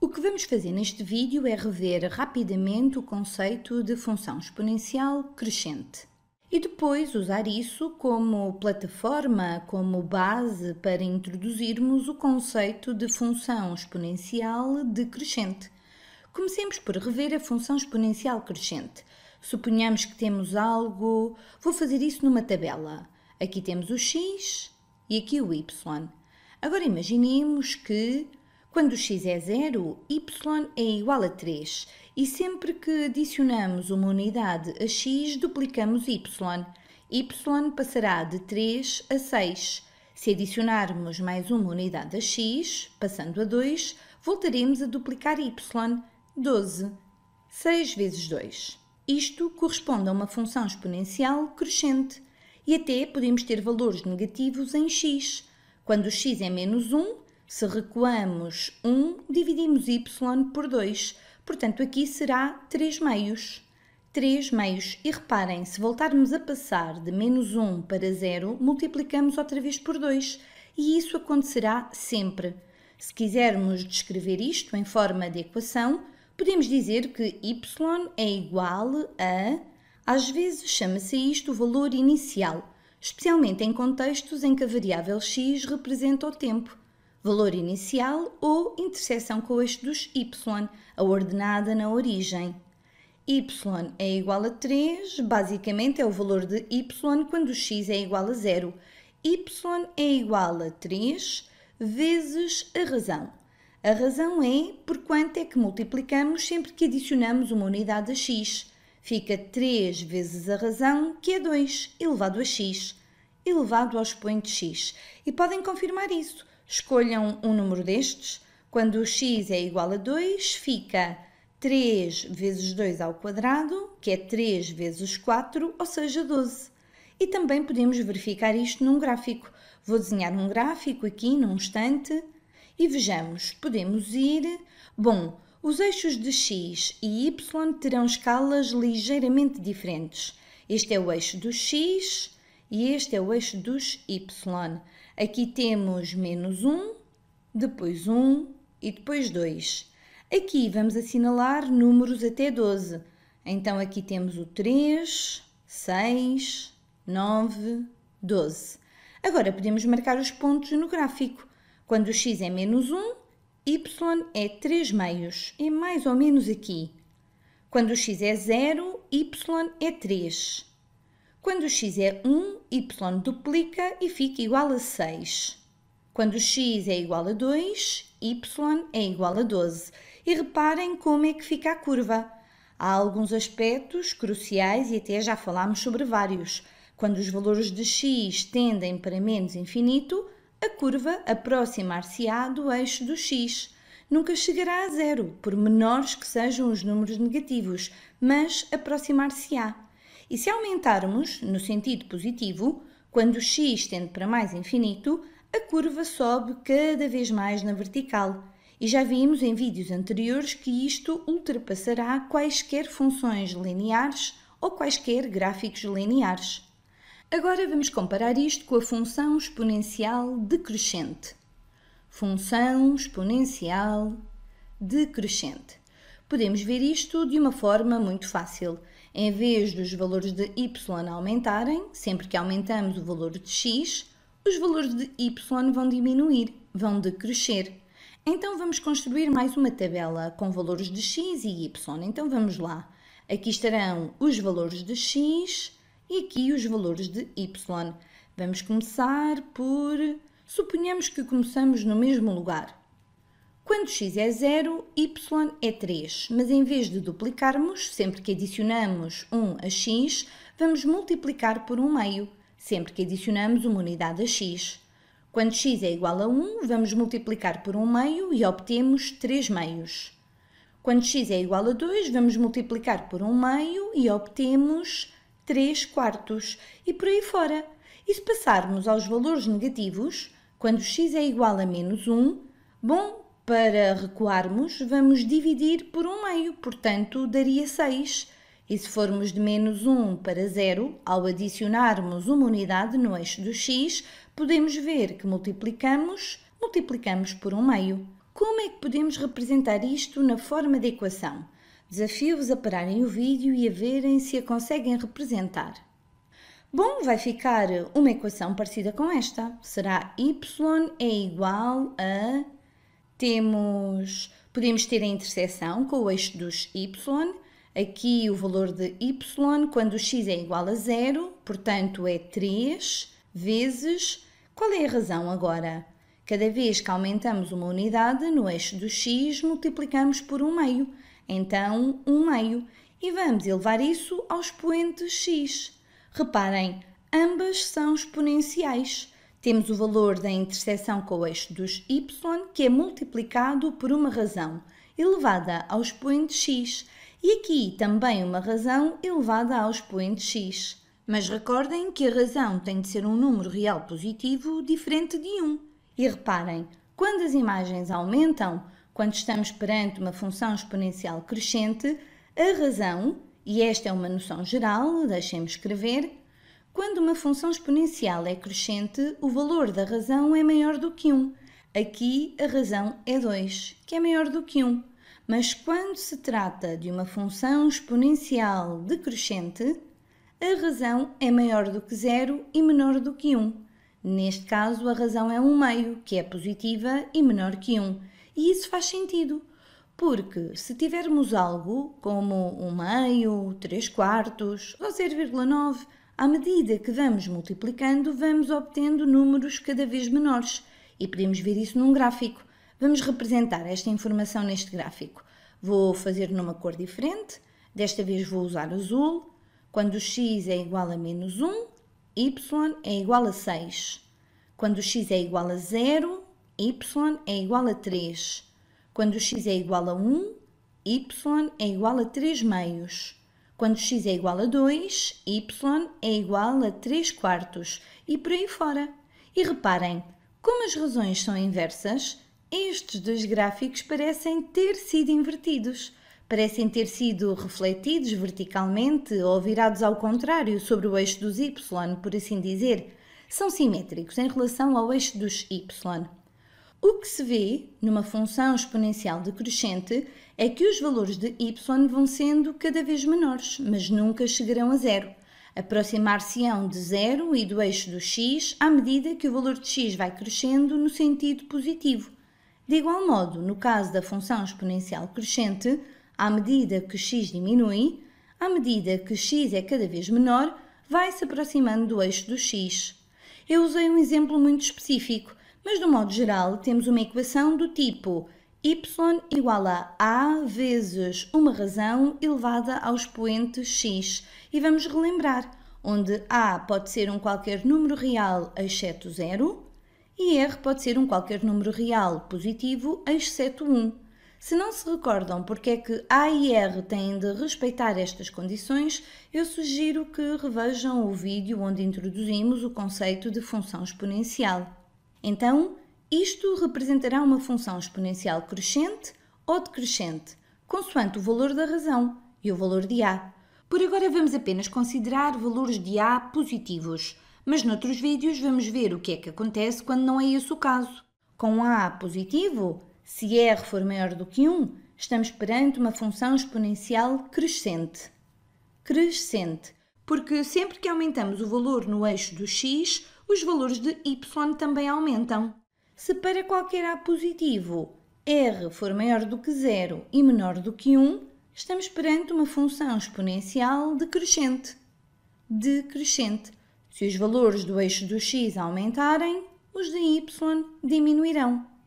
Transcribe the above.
O que vamos fazer neste vídeo é rever rapidamente o conceito de função exponencial crescente e depois usar isso como plataforma, como base para introduzirmos o conceito de função exponencial decrescente. Comecemos por rever a função exponencial crescente. Suponhamos que temos algo, vou fazer isso numa tabela. Aqui temos o x e aqui o y. Agora imaginemos que quando x é zero, y é igual a 3 e sempre que adicionamos uma unidade a x, duplicamos y. y passará de 3 a 6. Se adicionarmos mais uma unidade a x, passando a 2, voltaremos a duplicar y, 12. 6 vezes 2. Isto corresponde a uma função exponencial crescente e até podemos ter valores negativos em x. Quando x é menos 1, se recuamos 1, dividimos y por 2, portanto aqui será 3 meios. 3 meios. E reparem, se voltarmos a passar de menos 1 para 0, multiplicamos outra vez por 2 e isso acontecerá sempre. Se quisermos descrever isto em forma de equação, podemos dizer que y é igual a. Às vezes chama-se isto o valor inicial, especialmente em contextos em que a variável x representa o tempo valor inicial ou interseção com o eixo dos y, a ordenada na origem. y é igual a 3, basicamente é o valor de y quando x é igual a 0. y é igual a 3 vezes a razão. A razão é por quanto é que multiplicamos sempre que adicionamos uma unidade a x. Fica 3 vezes a razão, que é 2, elevado a x, elevado ao expoente x. E podem confirmar isso. Escolham um número destes. Quando o x é igual a 2, fica 3 vezes 2 ao quadrado, que é 3 vezes 4, ou seja, 12. E também podemos verificar isto num gráfico. Vou desenhar um gráfico aqui num instante e vejamos, podemos ir... Bom, os eixos de x e y terão escalas ligeiramente diferentes. Este é o eixo dos x e este é o eixo dos y. Aqui temos menos 1, depois 1 e depois 2. Aqui vamos assinalar números até 12. Então aqui temos o 3, 6, 9, 12. Agora podemos marcar os pontos no gráfico. Quando o x é menos 1, y é 3 meios, é mais ou menos aqui. Quando o x é 0, y é 3. Quando x é 1, y duplica e fica igual a 6. Quando x é igual a 2, y é igual a 12. E reparem como é que fica a curva. Há alguns aspectos cruciais e até já falámos sobre vários. Quando os valores de x tendem para menos infinito, a curva aproximar-se-á do eixo do x. Nunca chegará a zero, por menores que sejam os números negativos, mas aproximar-se-á. E se aumentarmos no sentido positivo, quando x tende para mais infinito, a curva sobe cada vez mais na vertical. E já vimos em vídeos anteriores que isto ultrapassará quaisquer funções lineares ou quaisquer gráficos lineares. Agora vamos comparar isto com a função exponencial decrescente. Função exponencial decrescente. Podemos ver isto de uma forma muito fácil. Em vez dos valores de y aumentarem, sempre que aumentamos o valor de x, os valores de y vão diminuir, vão decrescer. Então vamos construir mais uma tabela com valores de x e y. Então vamos lá. Aqui estarão os valores de x e aqui os valores de y. Vamos começar por. Suponhamos que começamos no mesmo lugar. Quando x é 0, y é 3, mas em vez de duplicarmos, sempre que adicionamos 1 a x, vamos multiplicar por 1 meio, sempre que adicionamos uma unidade a x. Quando x é igual a 1, vamos multiplicar por 1 meio e obtemos 3 meios. Quando x é igual a 2, vamos multiplicar por 1 meio e obtemos 3 quartos. E por aí fora. E se passarmos aos valores negativos, quando x é igual a menos 1, bom, para recuarmos, vamos dividir por um meio, portanto, daria 6. E se formos de menos 1 para 0, ao adicionarmos uma unidade no eixo do x, podemos ver que multiplicamos, multiplicamos por 1 meio. Como é que podemos representar isto na forma de equação? Desafio-vos a pararem o vídeo e a verem se a conseguem representar. Bom, vai ficar uma equação parecida com esta. Será y é igual a temos, podemos ter a interseção com o eixo dos y, aqui o valor de y, quando o x é igual a zero, portanto é 3 vezes. Qual é a razão agora? Cada vez que aumentamos uma unidade no eixo do x, multiplicamos por 1 um meio, então 1 um meio, e vamos elevar isso ao expoente x. Reparem, ambas são exponenciais. Temos o valor da interseção com o eixo dos y, que é multiplicado por uma razão elevada ao expoente x, e aqui também uma razão elevada ao expoente x. Mas recordem que a razão tem de ser um número real positivo diferente de 1. E reparem, quando as imagens aumentam, quando estamos perante uma função exponencial crescente, a razão, e esta é uma noção geral, deixem-me escrever, quando uma função exponencial é crescente, o valor da razão é maior do que 1. Aqui a razão é 2, que é maior do que 1. Mas quando se trata de uma função exponencial decrescente, a razão é maior do que 0 e menor do que 1. Neste caso, a razão é 1 meio, que é positiva e menor que 1. E isso faz sentido, porque se tivermos algo como 1 meio, 3 quartos ou 0,9, à medida que vamos multiplicando, vamos obtendo números cada vez menores e podemos ver isso num gráfico. Vamos representar esta informação neste gráfico. Vou fazer numa cor diferente, desta vez vou usar azul. Quando x é igual a menos 1, y é igual a 6. Quando x é igual a 0, y é igual a 3. Quando x é igual a 1, y é igual a 3 meios. Quando x é igual a 2, y é igual a 3 quartos e por aí fora. E reparem, como as razões são inversas, estes dois gráficos parecem ter sido invertidos. Parecem ter sido refletidos verticalmente ou virados ao contrário sobre o eixo dos y, por assim dizer. São simétricos em relação ao eixo dos y. O que se vê numa função exponencial decrescente é que os valores de y vão sendo cada vez menores, mas nunca chegarão a zero. Aproximar-se-ão de zero e do eixo do x à medida que o valor de x vai crescendo no sentido positivo. De igual modo, no caso da função exponencial crescente, à medida que x diminui, à medida que x é cada vez menor, vai se aproximando do eixo do x. Eu usei um exemplo muito específico, mas, do modo geral, temos uma equação do tipo y igual a a vezes uma razão elevada ao expoente x. E vamos relembrar, onde a pode ser um qualquer número real exceto zero e r pode ser um qualquer número real positivo exceto 1. Se não se recordam porque é que a e r têm de respeitar estas condições, eu sugiro que revejam o vídeo onde introduzimos o conceito de função exponencial. Então, isto representará uma função exponencial crescente ou decrescente, consoante o valor da razão e o valor de A. Por agora vamos apenas considerar valores de A positivos, mas noutros vídeos vamos ver o que é que acontece quando não é esse o caso. Com A positivo, se R for maior do que 1, estamos perante uma função exponencial crescente. Crescente, porque sempre que aumentamos o valor no eixo do x, os valores de y também aumentam. Se para qualquer A positivo r for maior do que zero e menor do que 1, estamos perante uma função exponencial decrescente. Decrescente. Se os valores do eixo do x aumentarem, os de y diminuirão.